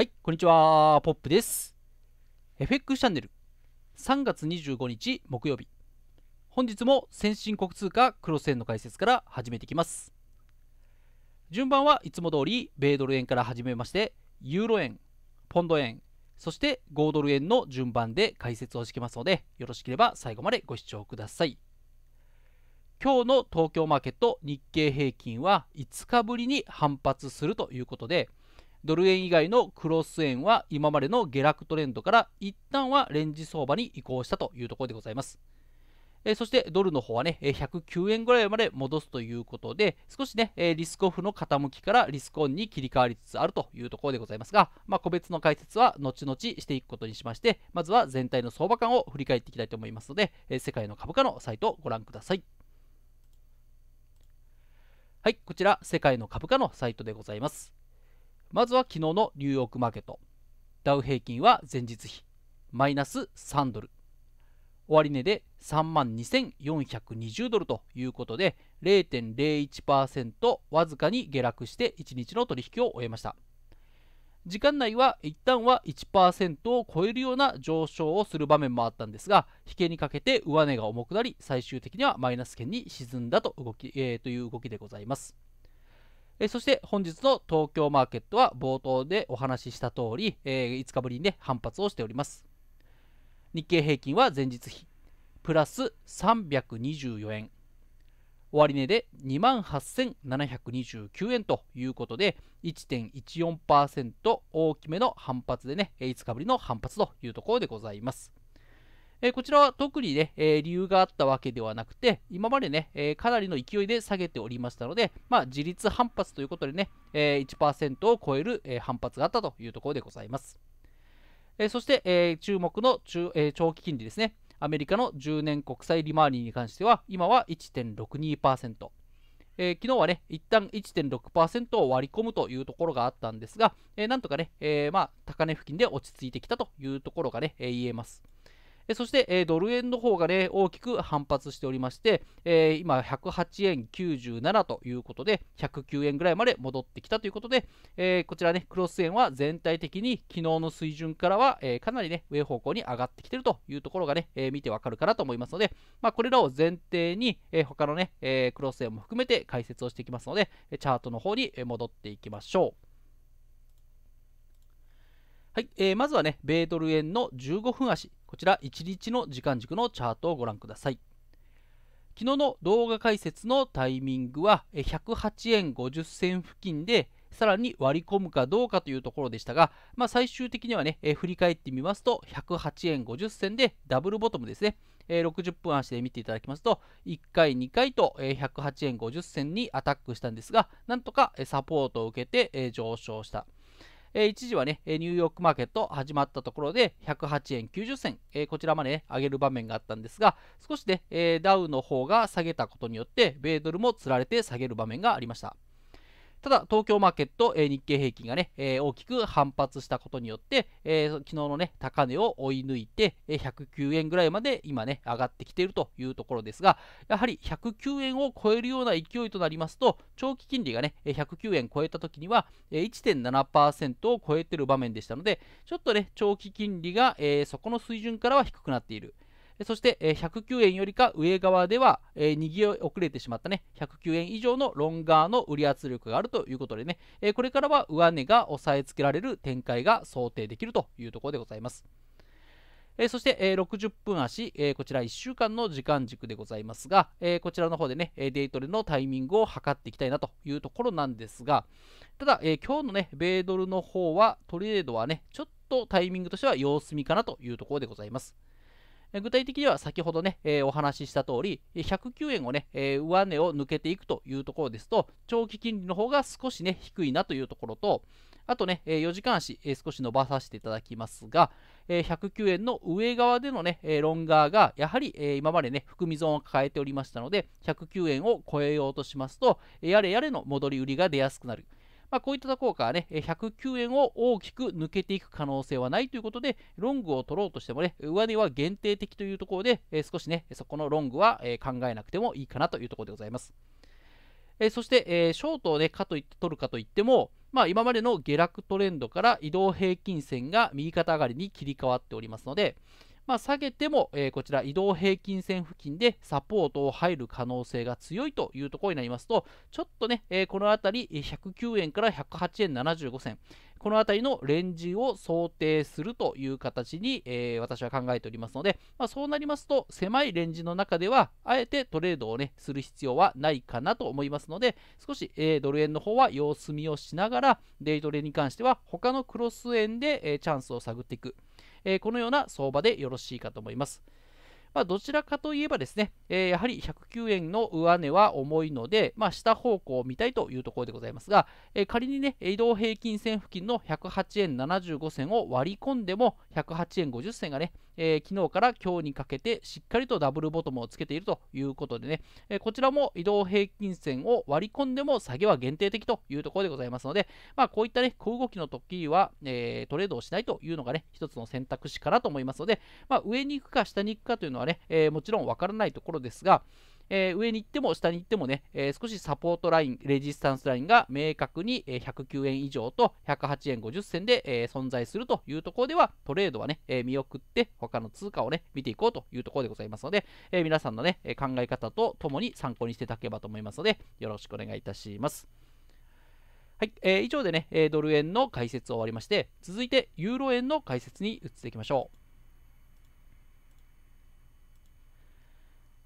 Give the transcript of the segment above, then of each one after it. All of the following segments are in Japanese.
はい、こんにちは、ポップです。FX チャンネル、3月25日木曜日。本日も先進国通貨クロス円の解説から始めていきます。順番はいつも通り、米ドル円から始めまして、ユーロ円、ポンド円、そして5ドル円の順番で解説をしてきますので、よろしければ最後までご視聴ください。今日の東京マーケット日経平均は5日ぶりに反発するということで、ドル円以外のクロス円は今までの下落トレンドから一旦はレンジ相場に移行したというところでございます。えそしてドルの方はね、109円ぐらいまで戻すということで、少しね、リスクオフの傾きからリスクオンに切り替わりつつあるというところでございますが、まあ、個別の解説は後々していくことにしまして、まずは全体の相場感を振り返っていきたいと思いますので、え世界の株価のサイトをご覧ください。はい、こちら、世界の株価のサイトでございます。まずは昨日のニューヨークマーケット。ダウ平均は前日比、マイナス3ドル。終値で3万2420ドルということで、0.01%わずかに下落して1日の取引を終えました。時間内は一旦は1%を超えるような上昇をする場面もあったんですが、引けにかけて上値が重くなり、最終的にはマイナス圏に沈んだと動き、えー、という動きでございます。えそして本日の東京マーケットは冒頭でお話しした通り、えー、5日ぶりに、ね、反発をしております。日経平均は前日比プラス324円終値で28,729円ということで1.14%大きめの反発でね5日ぶりの反発というところでございます。えこちらは特にね、え理由があったわけではなくて、今までね、えかなりの勢いで下げておりましたので、まあ、自立反発ということでね、え1%を超える、え反発があったというところでございます。えそして、え注目の中、え長期金利ですね。アメリカの10年国債利回りに関しては、今は1.62%。えー、昨日はね、一旦1.6%を割り込むというところがあったんですが、えー、なんとかね、えー、まあ、高値付近で落ち着いてきたというところがね、え言えます。えそして、えドル円の方がね、大きく反発しておりまして、え今、108円97ということで、109円ぐらいまで戻ってきたということで、えこちらね、クロス円は全体的に昨日の水準からは、えかなりね、上方向に上がってきてるというところがね、え見てわかるかなと思いますので、まあ、これらを前提に、え他のね、えクロス円も含めて解説をしていきますので、チャートの方に戻っていきましょう。はい、えー、まずはね、米ドル円の15分足、こちら1日の時間軸のチャートをご覧ください。昨日の動画解説のタイミングは108円50銭付近でさらに割り込むかどうかというところでしたが、まあ、最終的にはね、えー、振り返ってみますと108円50銭でダブルボトムですね、60分足で見ていただきますと1回2回と、108円50銭にアタックしたんですがなんとかサポートを受けて、上昇した。一時はね、ニューヨークマーケット始まったところで108円90銭、こちらまで、ね、上げる場面があったんですが、少しね、ダウの方が下げたことによって、米ドルもつられて下げる場面がありました。ただ、東京マーケット、えー、日経平均がね、えー、大きく反発したことによって、えー、昨日のね、高値を追い抜いて、え109円ぐらいまで今ね、上がってきているというところですが、やはり109円を超えるような勢いとなりますと、長期金利がね、109円超えた時には、1.7%を超えている場面でしたので、ちょっとね、長期金利が、えそこの水準からは低くなっている。そして、え109円よりか上側では、え逃げ遅れてしまったね、109円以上のロン側の売り圧力があるということでね、えこれからは上値が押さえつけられる展開が想定できるというところでございます。えそして、え60分足、えこちら1週間の時間軸でございますが、えこちらの方でね、デイトレのタイミングを測っていきたいなというところなんですが、ただ、え今日のね、米ドルの方は、トレードはね、ちょっとタイミングとしては様子見かなというところでございます。具体的には先ほどね、えー、お話しした通り、109円をね、えー、上値を抜けていくというところですと、長期金利の方が少しね、低いなというところと、あとね、4時間足、少し伸ばさせていただきますが、109円の上側でのね、ロン側が、やはり今までね、含み損を抱えておりましたので、109円を超えようとしますと、やれやれの戻り売りが出やすくなる。まあ、こういったところからね、109円を大きく抜けていく可能性はないということで、ロングを取ろうとしてもね、上値は限定的というところで、え少しね、そこのロングは、え考えなくてもいいかなというところでございます。えそして、えショートをね、かといって取るかといっても、まあ、今までの下落トレンドから移動平均線が右肩上がりに切り替わっておりますので、まあ、下げても、えー、こちら移動平均線付近でサポートを入る可能性が強いというところになりますと、ちょっとね、えー、この辺り109円から108円75銭、この辺りのレンジを想定するという形に、えー、私は考えておりますので、まあ、そうなりますと狭いレンジの中ではあえてトレードをねする必要はないかなと思いますので少し、えー、ドル円の方は様子見をしながらデイトレに関しては他のクロス円で、えー、チャンスを探っていく、えこのような相場でよろしいかと思います。まあ、どちらかといえばですね、えー、やはり109円の上値は重いので、まあ、下方向を見たいというところでございますが、えー、仮にね、移動平均線付近の108円75銭を割り込んでも、108円50銭がね、えー、昨日から今日にかけてしっかりとダブルボトムをつけているということでね、えこちらも移動平均線を割り込んでも下げは限定的というところでございますので、まあ、こういったね、小動きの時は、えトレードをしないというのがね、一つの選択肢かなと思いますので、まあ、上に行くか下に行くかというのははね、えー、もちろんわからないところですが、えー、上に行っても下に行ってもね、えー、少しサポートライン、レジスタンスラインが明確に109円以上と108円50銭で、えー、存在するというところでは、トレードはね、え見送って他の通貨をね、見ていこうというところでございますので、え皆さんのね、考え方とともに参考にしていただければと思いますので、よろしくお願いいたします。はい、えー、以上でね、ドル円の解説を終わりまして、続いてユーロ円の解説に移っていきましょう。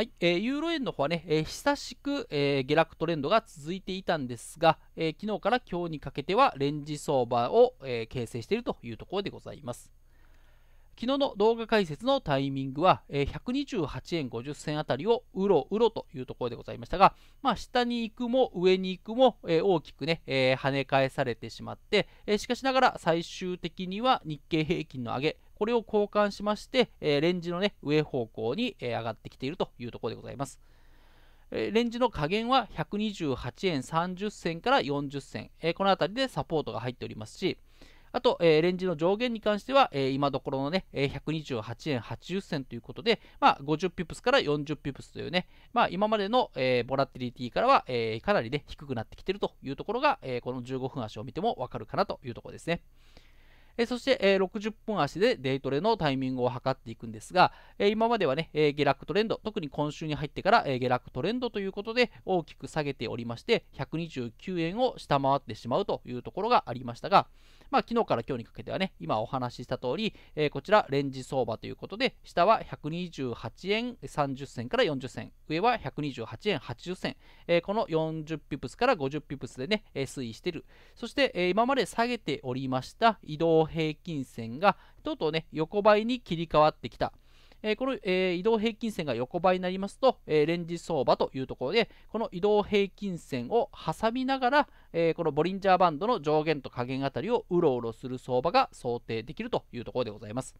はい、えー、ユーロ円の方はね、えー、久しく、えー、下落トレンドが続いていたんですが、え昨日から今日にかけてはレンジ相場を、え形成しているというところでございます。昨日の動画解説のタイミングは、え128円50銭あたりをうろうろというところでございましたが、まあ、下に行くも上に行くも、え大きくね、え跳ね返されてしまって、えしかしながら最終的には日経平均の上げ、これを交換しまして、えレンジの、ね、上方向に、え上がってきているというところでございます。レンジの下限は128円30銭から40銭、えー、この辺りでサポートが入っておりますし、あと、えー、レンジの上限に関しては、えー、今どころのね、128円80銭ということで、まあ、50ピプスから40ピプスというね、まあ、今までの、えボラティリティからは、えかなりね、低くなってきているというところが、えこの15分足を見てもわかるかなというところですね。えそして、え60分足でデイトレのタイミングを測っていくんですが、え今まではね、え下落トレンド、特に今週に入ってから、え下落トレンドということで大きく下げておりまして、129円を下回ってしまうというところがありましたが、まあ、昨日から今日にかけてはね、今お話しした通り、えー、こちら、レンジ相場ということで、下は128円30銭から40銭、上は128円80銭、えー、この40ピプスから50ピプスでね、えー、推移している。そして、えー、今まで下げておりました移動平均線が、とうとうね、横ばいに切り替わってきた。えー、この、えー、移動平均線が横ばいになりますと、えー、レンジ相場というところで、この移動平均線を挟みながら、えこのボリンジャーバンドの上限と下限あたりをうろうろする相場が想定できるというところでございます。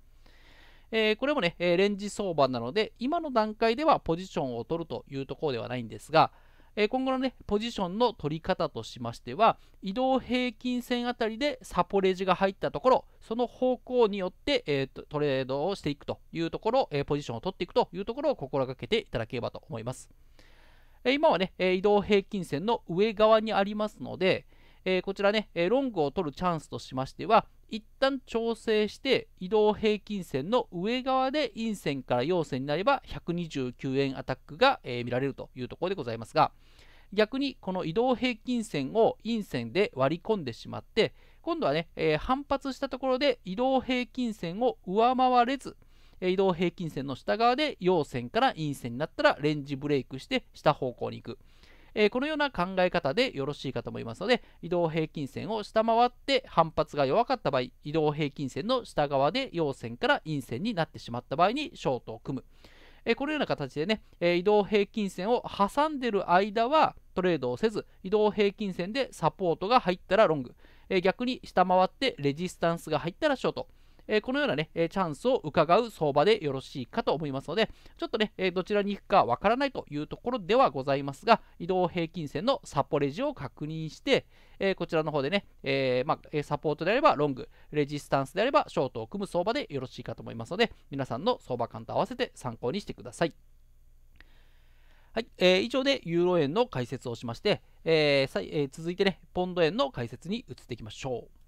えー、これもね、えレンジ相場なので、今の段階ではポジションを取るというところではないんですが、え今後のね、ポジションの取り方としましては、移動平均線あたりでサポレージが入ったところ、その方向によって、えー、トレードをしていくというところ、えー、ポジションを取っていくというところを心がけていただければと思います。え今はね、え移動平均線の上側にありますので、えこちらね、えロングを取るチャンスとしましては、一旦調整して移動平均線の上側で陰線から陽線になれば129円アタックが、えー、見られるというところでございますが逆にこの移動平均線を陰線で割り込んでしまって今度はね、えー、反発したところで移動平均線を上回れず移動平均線の下側で陽線から陰線になったらレンジブレイクして下方向に行くえー、このような考え方でよろしいかと思いますので移動平均線を下回って反発が弱かった場合移動平均線の下側で陽線から陰線になってしまった場合にショートを組む、えー、このような形でね、えー、移動平均線を挟んでる間はトレードをせず移動平均線でサポートが入ったらロング、え逆に下回ってレジスタンスが入ったらショートえこのようなね、えチャンスを伺う相場でよろしいかと思いますので、ちょっとね、えどちらに行くかわからないというところではございますが、移動平均線のサポレジを確認して、えこちらの方でね、えまあ、サポートであればロング、レジスタンスであればショートを組む相場でよろしいかと思いますので、皆さんの相場感と合わせて参考にしてください。はい、えー、以上でユーロ円の解説をしまして、えーえー、続いてね、ポンド円の解説に移っていきましょう。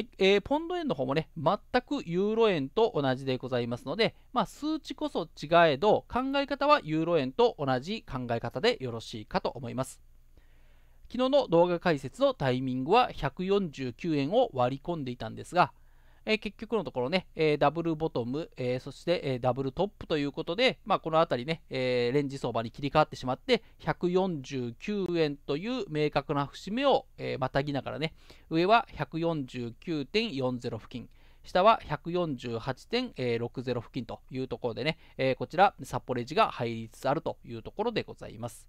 はいえー、ポンド円の方もね、全くユーロ円と同じでございますので、まあ、数値こそ違えど、考え方はユーロ円と同じ考え方でよろしいかと思います。昨日の動画解説のタイミングは149円を割り込んでいたんですが、え結局のところね、えダブルボトム、えそして、えダブルトップということで、まあ、このあたりね、えレンジ相場に切り替わってしまって、149円という明確な節目を、えまたぎながらね、上は149.40付近。下は148.60付近というところでね、えこちら、サポレジが入りつつあるというところでございます。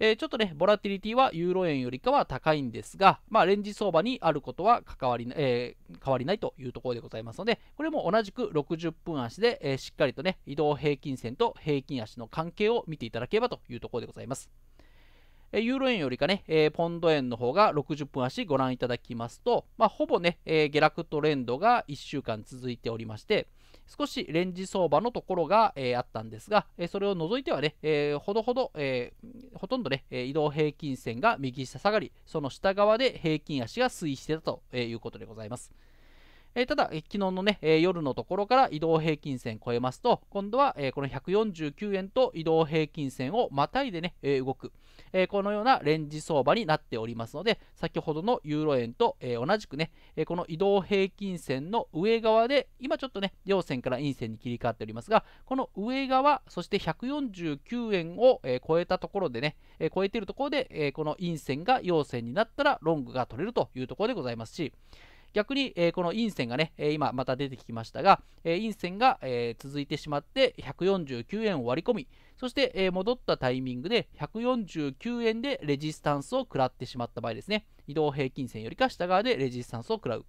えー、ちょっとね、ボラティリティはユーロ円よりかは高いんですが、まあ、レンジ相場にあることは関わり、えー、変わりないというところでございますので、これも同じく60分足で、えー、しっかりとね、移動平均線と平均足の関係を見ていただければというところでございます。えユーロ円よりかね、えポンド円の方が60分足ご覧いただきますと、まあ、ほぼね、え下落トレンドが1週間続いておりまして、少しレンジ相場のところが、えー、あったんですが、えー、それを除いてはね、えー、ほどほど、えほとんどね、移動平均線が右下下がり、その下側で平均足が推移してたということでございます。えー、ただ、えー、昨日のね、えー、夜のところから移動平均線超えますと、今度は、えー、この149円と移動平均線をまたいでね、えー、動く、えー、このようなレンジ相場になっておりますので、先ほどのユーロ円と、えー、同じくね、えー、この移動平均線の上側で、今ちょっとね、陽線から陰線に切り替わっておりますが、この上側、そして149円を、えー、超えたところでね、えー、超えているところで、えー、この陰線が陽線になったら、ロングが取れるというところでございますし、逆に、えー、この陰線がね、えー、今また出てきましたが、えー、陰線が、え続いてしまって149円を割り込みそして、え戻ったタイミングで149円でレジスタンスを食らってしまった場合ですね移動平均線よりか下側でレジスタンスを食らう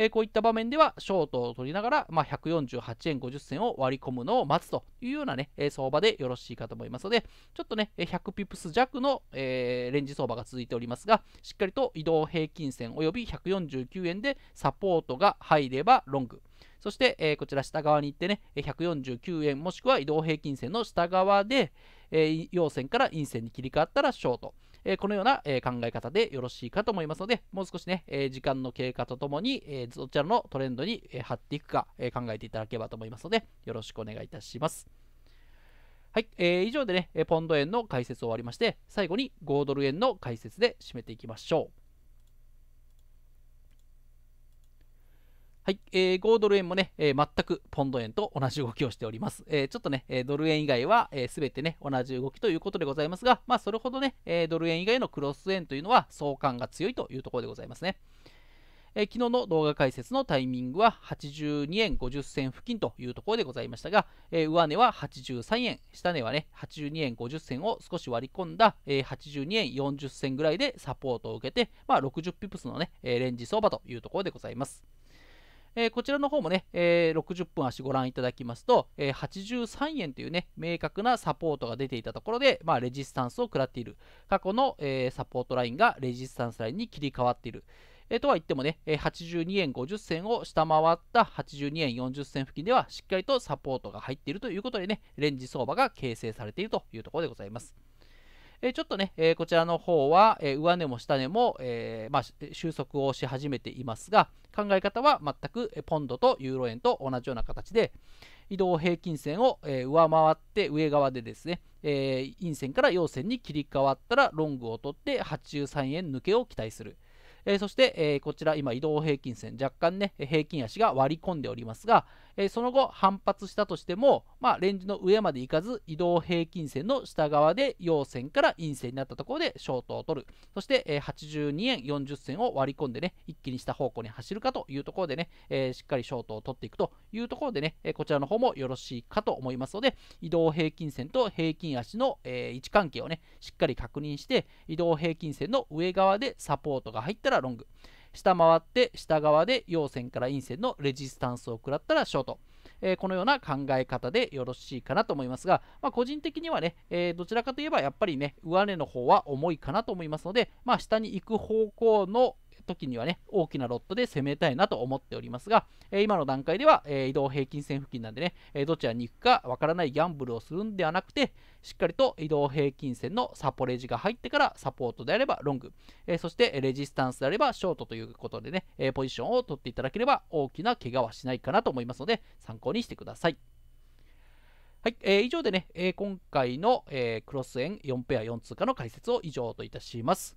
えー、こういった場面ではショートを取りながら、まあ、148円50銭を割り込むのを待つというようなね、え相場でよろしいかと思いますので、ちょっとね、100ピプス弱の、えー、レンジ相場が続いておりますが、しっかりと移動平均線及び149円でサポートが入ればロング。そして、えー、こちら下側に行ってね、149円もしくは移動平均線の下側で、えー、陽線から陰線に切り替わったらショート。えこのような、え考え方でよろしいかと思いますので、もう少しね、え時間の経過とともに、えどちらのトレンドに、え貼っていくか、え考えていただければと思いますので、よろしくお願いいたします。はい、えー、以上でね、ポンド円の解説を終わりまして、最後に5ドル円の解説で締めていきましょう。はい、えー、5ドル円もね、えー、全くポンド円と同じ動きをしております。えー、ちょっとね、えー、ドル円以外は、えー、てね、同じ動きということでございますが、まあ、それほどね、えー、ドル円以外のクロス円というのは相関が強いというところでございますね。えー、昨日の動画解説のタイミングは82円50銭付近というところでございましたが、えー、上値は83円、下値はね、82円50銭を少し割り込んだ、えー、82円40銭ぐらいでサポートを受けて、まあ、60ピプスのね、えー、レンジ相場というところでございます。えー、こちらの方もね、えー、60分足ご覧いただきますと、えー、83円というね、明確なサポートが出ていたところで、まあ、レジスタンスを食らっている。過去の、えー、サポートラインがレジスタンスラインに切り替わっている。えとは言ってもね、82円50銭を下回った82円40銭付近ではしっかりとサポートが入っているということでね、レンジ相場が形成されているというところでございます。えちょっとね、えこちらの方は、え上値も下値も、えまあ、収束をし始めていますが、考え方は全くポンドとユーロ円と同じような形で、移動平均線を、え上回って上側でですね、えー、陰線から陽線に切り替わったらロングを取って83円抜けを期待する。えー、そして、えー、こちら今移動平均線若干ね平均足が割り込んでおりますが、えー、その後反発したとしても、まあ、レンジの上まで行かず移動平均線の下側で陽線から陰線になったところでショートを取るそして、えー、82円40銭を割り込んでね一気に下方向に走るかというところでね、えー、しっかりショートを取っていくというところでね、えこちらの方もよろしいかと思いますので移動平均線と平均足の、え位置関係をねしっかり確認して移動平均線の上側でサポートが入ったらロング下回って下側で陽線から陰線のレジスタンスを食らったらショート。えー、このような考え方でよろしいかなと思いますが、まあ、個人的にはね、えー、どちらかといえばやっぱりね、上値の方は重いかなと思いますので、まあ、下に行く方向の時にはね、大きなロットで攻めたいなと思っておりますが、え今の段階では、え移動平均線付近なんでね、えどちらに行くかわからないギャンブルをするんではなくて、しっかりと移動平均線のサポレージが入ってからサポートであればロング、えそしてレジスタンスであればショートということでね、えポジションを取っていただければ大きな怪我はしないかなと思いますので、参考にしてください。はい、えー、以上でね、えー、今回の、えー、クロス円4ペア4通貨の解説を以上といたします。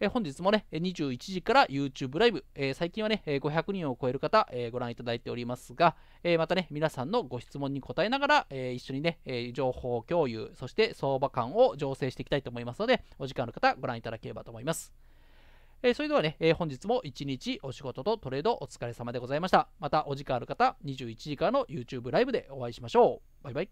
え本日もね、21時から YouTube ライブ、えー、最近はね、500人を超える方、えー、ご覧いただいておりますが、えー、またね、皆さんのご質問に答えながら、え一緒にね、え情報共有、そして相場感を醸成していきたいと思いますので、お時間ある方、ご覧いただければと思います。えそれではね、え本日も一日お仕事とトレードお疲れ様でございました。またお時間ある方、21時からの YouTube ライブでお会いしましょう。バイバイ。